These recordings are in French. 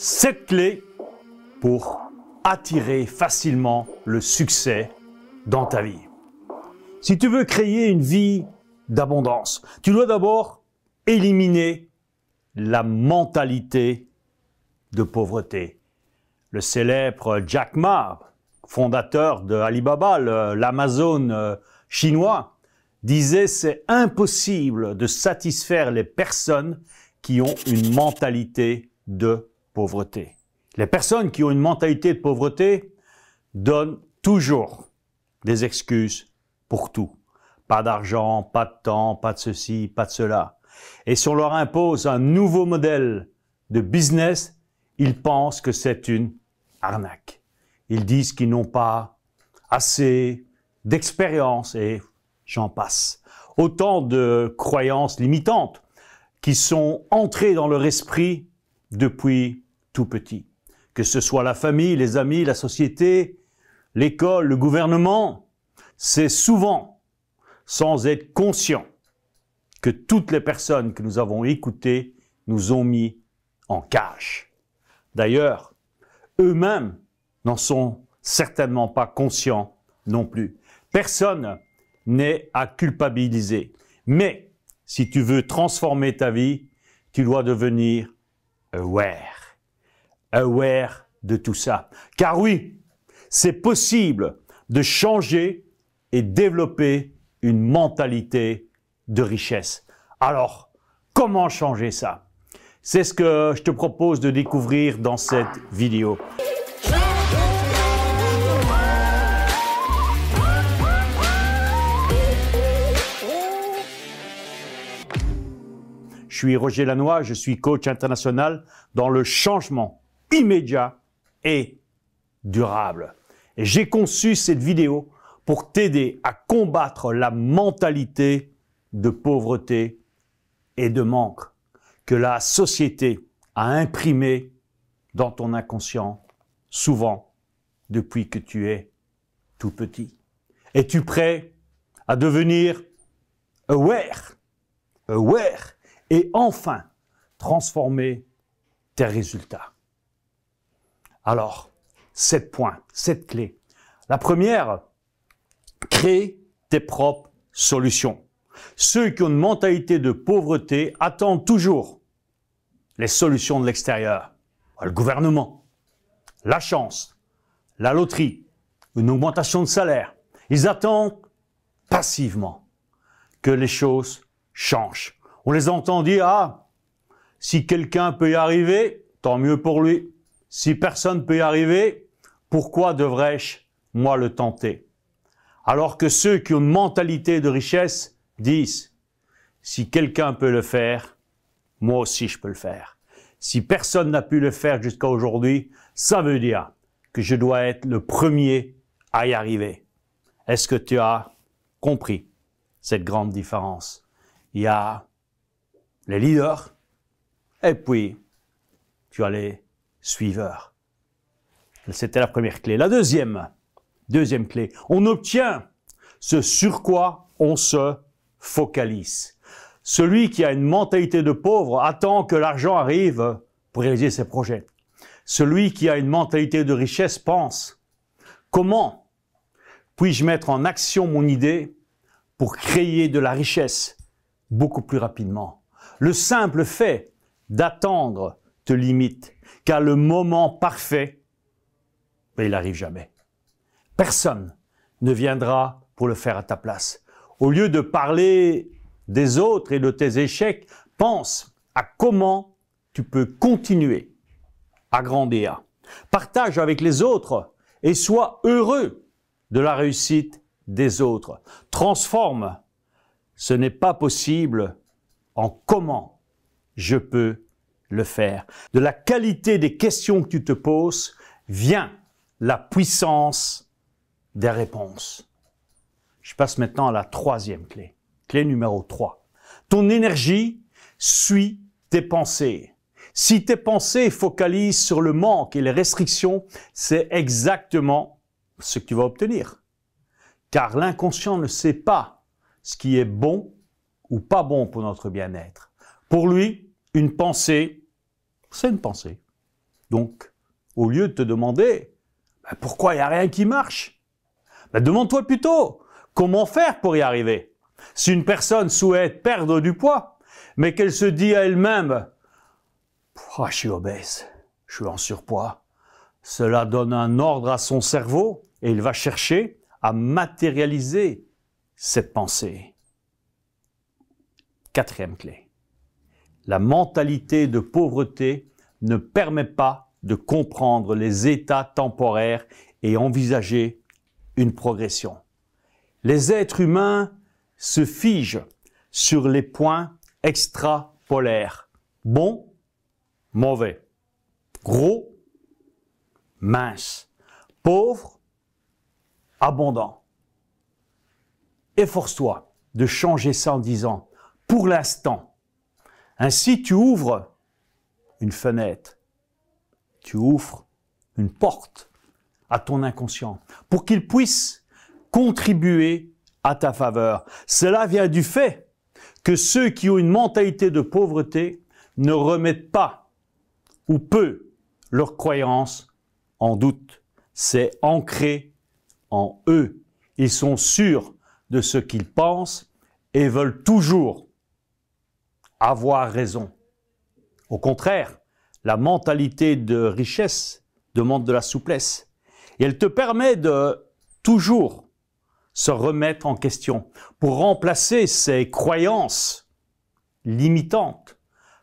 cette clés pour attirer facilement le succès dans ta vie. Si tu veux créer une vie d'abondance, tu dois d'abord éliminer la mentalité de pauvreté. Le célèbre Jack Ma, fondateur de Alibaba, l'Amazon euh, chinois, disait c'est impossible de satisfaire les personnes qui ont une mentalité de pauvreté. Les personnes qui ont une mentalité de pauvreté donnent toujours des excuses pour tout. Pas d'argent, pas de temps, pas de ceci, pas de cela. Et si on leur impose un nouveau modèle de business, ils pensent que c'est une arnaque. Ils disent qu'ils n'ont pas assez d'expérience et j'en passe. Autant de croyances limitantes qui sont entrées dans leur esprit depuis petit. Que ce soit la famille, les amis, la société, l'école, le gouvernement, c'est souvent, sans être conscient, que toutes les personnes que nous avons écoutées nous ont mis en cage. D'ailleurs, eux-mêmes n'en sont certainement pas conscients non plus. Personne n'est à culpabiliser. Mais si tu veux transformer ta vie, tu dois devenir aware aware de tout ça. Car oui, c'est possible de changer et développer une mentalité de richesse. Alors, comment changer ça C'est ce que je te propose de découvrir dans cette vidéo. Je suis Roger Lanois, je suis coach international dans le changement immédiat et durable. J'ai conçu cette vidéo pour t'aider à combattre la mentalité de pauvreté et de manque que la société a imprimé dans ton inconscient, souvent depuis que tu es tout petit. Es-tu prêt à devenir aware, aware et enfin transformer tes résultats alors, sept points, sept clés. La première, crée tes propres solutions. Ceux qui ont une mentalité de pauvreté attendent toujours les solutions de l'extérieur. Le gouvernement, la chance, la loterie, une augmentation de salaire. Ils attendent passivement que les choses changent. On les entend dire, ah, si quelqu'un peut y arriver, tant mieux pour lui. Si personne peut y arriver, pourquoi devrais-je, moi, le tenter Alors que ceux qui ont une mentalité de richesse disent, si quelqu'un peut le faire, moi aussi je peux le faire. Si personne n'a pu le faire jusqu'à aujourd'hui, ça veut dire que je dois être le premier à y arriver. Est-ce que tu as compris cette grande différence Il y a les leaders et puis tu as les suiveur. C'était la première clé. La deuxième, deuxième clé, on obtient ce sur quoi on se focalise. Celui qui a une mentalité de pauvre attend que l'argent arrive pour réaliser ses projets. Celui qui a une mentalité de richesse pense comment puis-je mettre en action mon idée pour créer de la richesse beaucoup plus rapidement. Le simple fait d'attendre te limite le moment parfait, mais il n'arrive jamais. Personne ne viendra pour le faire à ta place. Au lieu de parler des autres et de tes échecs, pense à comment tu peux continuer à grandir. Partage avec les autres et sois heureux de la réussite des autres. Transforme. Ce n'est pas possible en comment je peux le faire. De la qualité des questions que tu te poses vient la puissance des réponses. Je passe maintenant à la troisième clé. Clé numéro 3. Ton énergie suit tes pensées. Si tes pensées focalisent sur le manque et les restrictions, c'est exactement ce que tu vas obtenir. Car l'inconscient ne sait pas ce qui est bon ou pas bon pour notre bien-être. Pour lui, une pensée, c'est une pensée. Donc, au lieu de te demander bah, pourquoi il n'y a rien qui marche, bah, demande-toi plutôt comment faire pour y arriver. Si une personne souhaite perdre du poids, mais qu'elle se dit à elle-même Je suis obèse, je suis en surpoids, cela donne un ordre à son cerveau et il va chercher à matérialiser cette pensée. Quatrième clé la mentalité de pauvreté ne permet pas de comprendre les états temporaires et envisager une progression. Les êtres humains se figent sur les points extrapolaires. Bon, mauvais. Gros, mince. Pauvre, abondant. Efforce-toi de changer ça en disant, pour l'instant, ainsi, tu ouvres une fenêtre, tu ouvres une porte à ton inconscient pour qu'il puisse contribuer à ta faveur. Cela vient du fait que ceux qui ont une mentalité de pauvreté ne remettent pas ou peu leur croyances en doute. C'est ancré en eux. Ils sont sûrs de ce qu'ils pensent et veulent toujours avoir raison. Au contraire, la mentalité de richesse demande de la souplesse. Et elle te permet de toujours se remettre en question pour remplacer ces croyances limitantes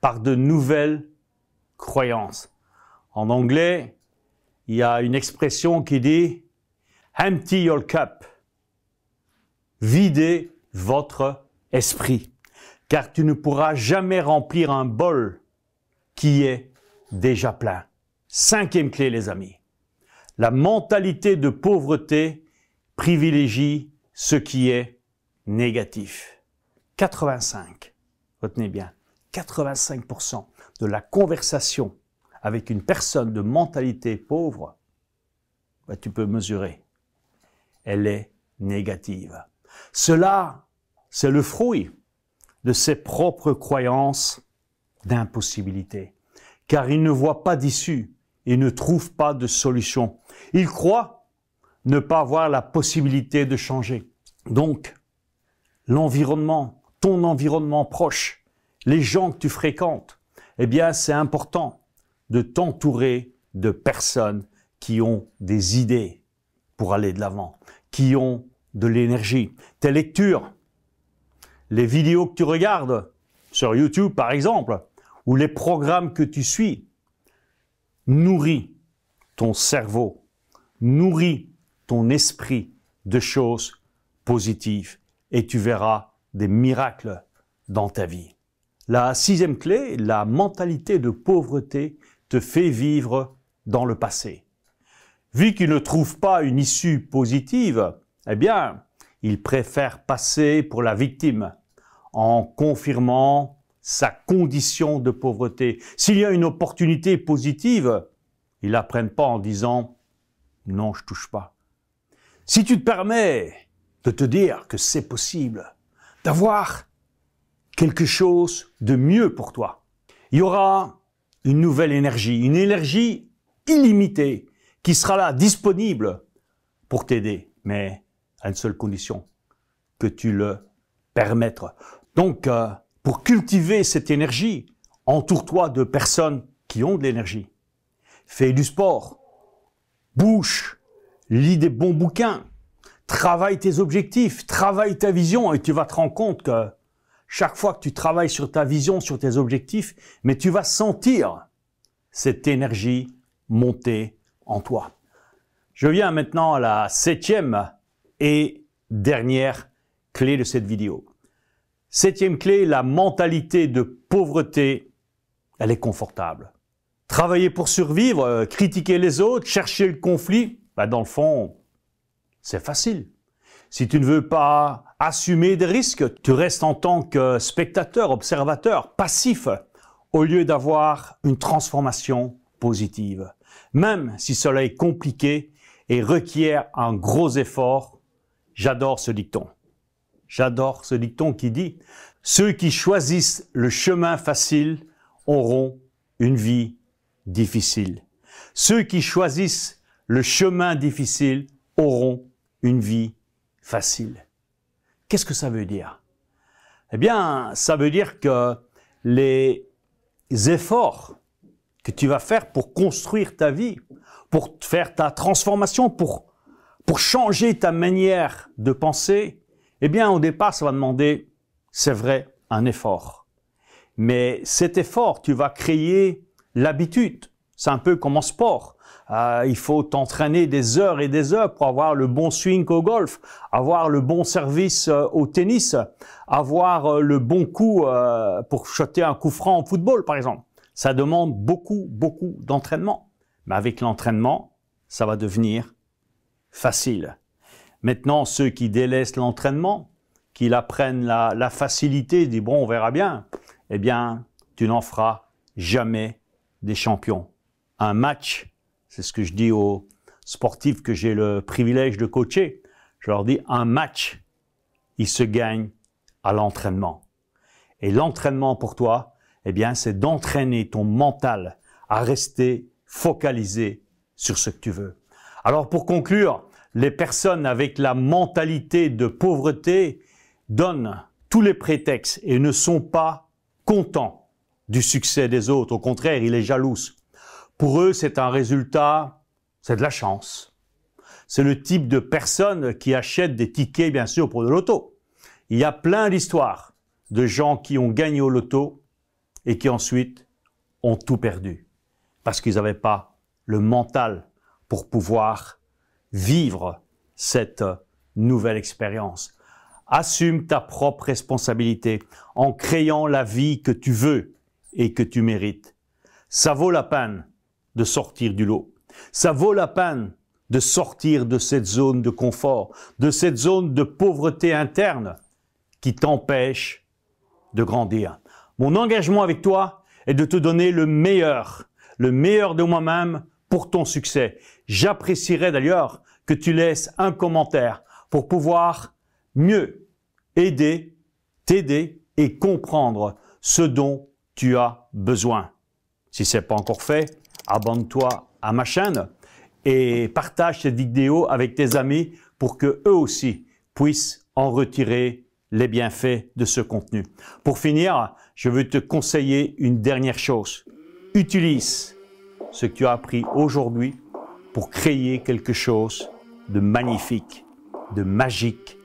par de nouvelles croyances. En anglais, il y a une expression qui dit Empty your cup. Videz votre esprit car tu ne pourras jamais remplir un bol qui est déjà plein. Cinquième clé, les amis. La mentalité de pauvreté privilégie ce qui est négatif. 85, retenez bien, 85% de la conversation avec une personne de mentalité pauvre, bah, tu peux mesurer, elle est négative. Cela, c'est le fruit de ses propres croyances d'impossibilité, car il ne voit pas d'issue et ne trouve pas de solution. Il croit ne pas avoir la possibilité de changer. Donc, l'environnement, ton environnement proche, les gens que tu fréquentes, eh bien, c'est important de t'entourer de personnes qui ont des idées pour aller de l'avant, qui ont de l'énergie. Tes lectures, les vidéos que tu regardes sur YouTube par exemple, ou les programmes que tu suis, nourris ton cerveau, nourris ton esprit de choses positives et tu verras des miracles dans ta vie. La sixième clé, la mentalité de pauvreté te fait vivre dans le passé. Vu qu'il ne trouve pas une issue positive, eh bien, il préfère passer pour la victime en confirmant sa condition de pauvreté. S'il y a une opportunité positive, ils la pas en disant non, je touche pas. Si tu te permets de te dire que c'est possible, d'avoir quelque chose de mieux pour toi, il y aura une nouvelle énergie, une énergie illimitée qui sera là, disponible pour t'aider, mais à une seule condition, que tu le permettes. Donc, euh, pour cultiver cette énergie, entoure-toi de personnes qui ont de l'énergie. Fais du sport, bouche, lis des bons bouquins, travaille tes objectifs, travaille ta vision et tu vas te rendre compte que chaque fois que tu travailles sur ta vision, sur tes objectifs, mais tu vas sentir cette énergie monter en toi. Je viens maintenant à la septième et dernière clé de cette vidéo. Septième clé, la mentalité de pauvreté, elle est confortable. Travailler pour survivre, euh, critiquer les autres, chercher le conflit, bah dans le fond, c'est facile. Si tu ne veux pas assumer des risques, tu restes en tant que spectateur, observateur, passif, au lieu d'avoir une transformation positive. Même si cela est compliqué et requiert un gros effort, j'adore ce dicton. J'adore ce dicton qui dit ⁇ Ceux qui choisissent le chemin facile auront une vie difficile. Ceux qui choisissent le chemin difficile auront une vie facile. Qu'est-ce que ça veut dire Eh bien, ça veut dire que les efforts que tu vas faire pour construire ta vie, pour faire ta transformation, pour, pour changer ta manière de penser, eh bien, au départ, ça va demander, c'est vrai, un effort. Mais cet effort, tu vas créer l'habitude. C'est un peu comme en sport. Euh, il faut t'entraîner des heures et des heures pour avoir le bon swing au golf, avoir le bon service euh, au tennis, avoir euh, le bon coup pour shotter un coup franc au football, par exemple. Ça demande beaucoup, beaucoup d'entraînement. Mais avec l'entraînement, ça va devenir facile. Maintenant, ceux qui délaissent l'entraînement, qui apprennent la, la facilité, disent bon, on verra bien, eh bien, tu n'en feras jamais des champions. Un match, c'est ce que je dis aux sportifs que j'ai le privilège de coacher. Je leur dis un match, il se gagne à l'entraînement. Et l'entraînement pour toi, eh bien, c'est d'entraîner ton mental à rester focalisé sur ce que tu veux. Alors pour conclure, les personnes avec la mentalité de pauvreté donnent tous les prétextes et ne sont pas contents du succès des autres. Au contraire, ils est jaloux. Pour eux, c'est un résultat, c'est de la chance. C'est le type de personne qui achète des tickets, bien sûr, pour de l'auto. Il y a plein d'histoires de gens qui ont gagné au loto et qui ensuite ont tout perdu parce qu'ils n'avaient pas le mental pour pouvoir vivre cette nouvelle expérience. Assume ta propre responsabilité en créant la vie que tu veux et que tu mérites. Ça vaut la peine de sortir du lot. Ça vaut la peine de sortir de cette zone de confort, de cette zone de pauvreté interne qui t'empêche de grandir. Mon engagement avec toi est de te donner le meilleur, le meilleur de moi-même pour ton succès. J'apprécierais d'ailleurs que tu laisses un commentaire pour pouvoir mieux aider, t'aider et comprendre ce dont tu as besoin. Si ce n'est pas encore fait, abonne-toi à ma chaîne et partage cette vidéo avec tes amis pour que eux aussi puissent en retirer les bienfaits de ce contenu. Pour finir, je veux te conseiller une dernière chose. Utilise ce que tu as appris aujourd'hui pour créer quelque chose de magnifique, de magique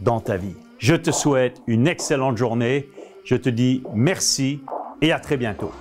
dans ta vie. Je te souhaite une excellente journée. Je te dis merci et à très bientôt.